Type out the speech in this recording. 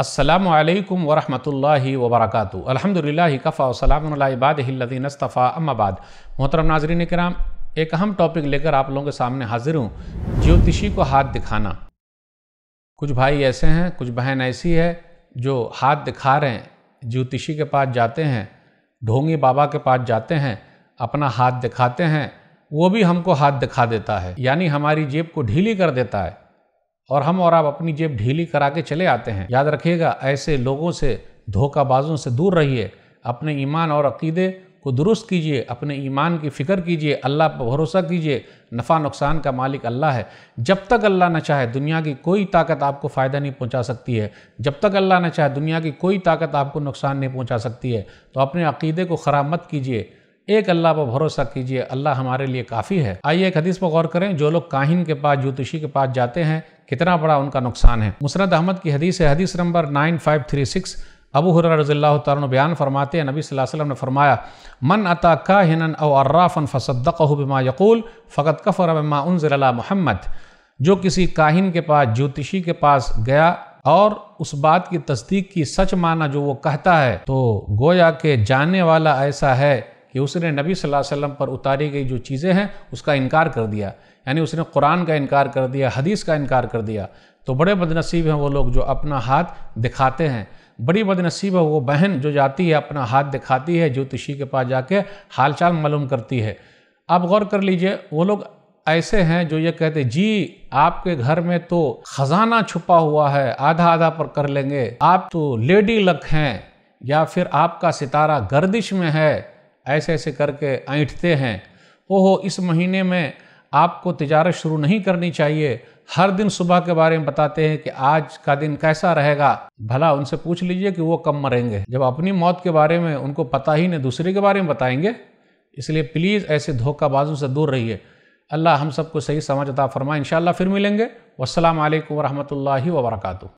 असलकम वरहमल वबरक अलहमदिल्ला कफ़ा वसलामबादीनस्तफ़ा अम्माबाद मोहतरम नाजरीन कराम एक अहम टॉपिक लेकर आप लोगों के सामने हाजिर हूँ ज्योतिषी को हाथ दिखाना कुछ भाई ऐसे हैं कुछ बहन ऐसी है जो हाथ दिखा रहे हैं ज्योतिषी के पास जाते हैं ढोंगी बाबा के पास जाते हैं अपना हाथ दिखाते हैं वो भी हमको हाथ दिखा देता है यानी हमारी जेब को ढीली कर देता है और हम और आप अपनी जेब ढीली करा के चले आते हैं याद रखिएगा ऐसे लोगों से धोखाबाजों से दूर रहिए अपने ईमान और अकीदे को दुरुस्त कीजिए अपने ईमान की फ़िक्र कीजिए अल्लाह पर भरोसा कीजिए नफ़ा नुकसान का मालिक अल्लाह है जब तक अल्लाह न चाहे दुनिया की कोई ताकत आपको फ़ायदा नहीं पहुंचा सकती है जब तक अल्लाह न चाहे दुनिया की कोई ताकत आपको नुकसान नहीं पहुंचा सकती है तो अपने अकीदे को ख़राब मत कीजिए एक अल्लाह पर भरोसा कीजिए अल्लाह हमारे लिए काफ़ी है आइए एक हदीस पर गौर करें जो लोग काहिन के पास ज्योतिषी के पास जाते हैं कितना बड़ा उनका नुकसान है मुसरत अहमद की हदीस है हदीस number nine five three six अबू हुर रज़ील्ला बयान फरमाते हैं नबी वसल्लम ने फरमाया मन अता काहिन अर्राफ़न फ़सद्दक़ बिमा यकूल फ़कत कफ़र बिमा उनज़ला महमद जो किसी काहिन के पास ज्योतिषी के पास गया और उस बात की तस्दीक की सच माना जो वो कहता है तो गोया के जाने वाला ऐसा है कि उसने नबी सल्लल्लाहु अलैहि वसल्लम पर उतारी गई जो चीज़ें हैं उसका इनकार कर दिया यानी उसने कुरान का इनकार कर दिया हदीस का इनकार कर दिया तो बड़े बदनसीब हैं वो लोग जो अपना हाथ दिखाते हैं बड़ी बदनसीब है वो बहन जो जाती है अपना हाथ दिखाती है ज्योतिषी के पास जाके हालचाल मालूम करती है आप गौर कर लीजिए वो लोग ऐसे हैं जो ये कहते जी आपके घर में तो खजाना छुपा हुआ है आधा आधा पर कर लेंगे आप तो लेडी लक हैं या फिर आपका सितारा गर्दिश में है ऐसे ऐसे करके ऐंठते हैं ओहो इस महीने में आपको तजारत शुरू नहीं करनी चाहिए हर दिन सुबह के बारे में बताते हैं कि आज का दिन कैसा रहेगा भला उनसे पूछ लीजिए कि वो कब मरेंगे जब अपनी मौत के बारे में उनको पता ही नहीं दूसरे के बारे में बताएंगे इसलिए प्लीज़ ऐसे धोखाबाजों से दूर रहिए अल्लाह हम सबको सही समझ अता फरमाए इन फिर मिलेंगे वालकम वरहमल वर्का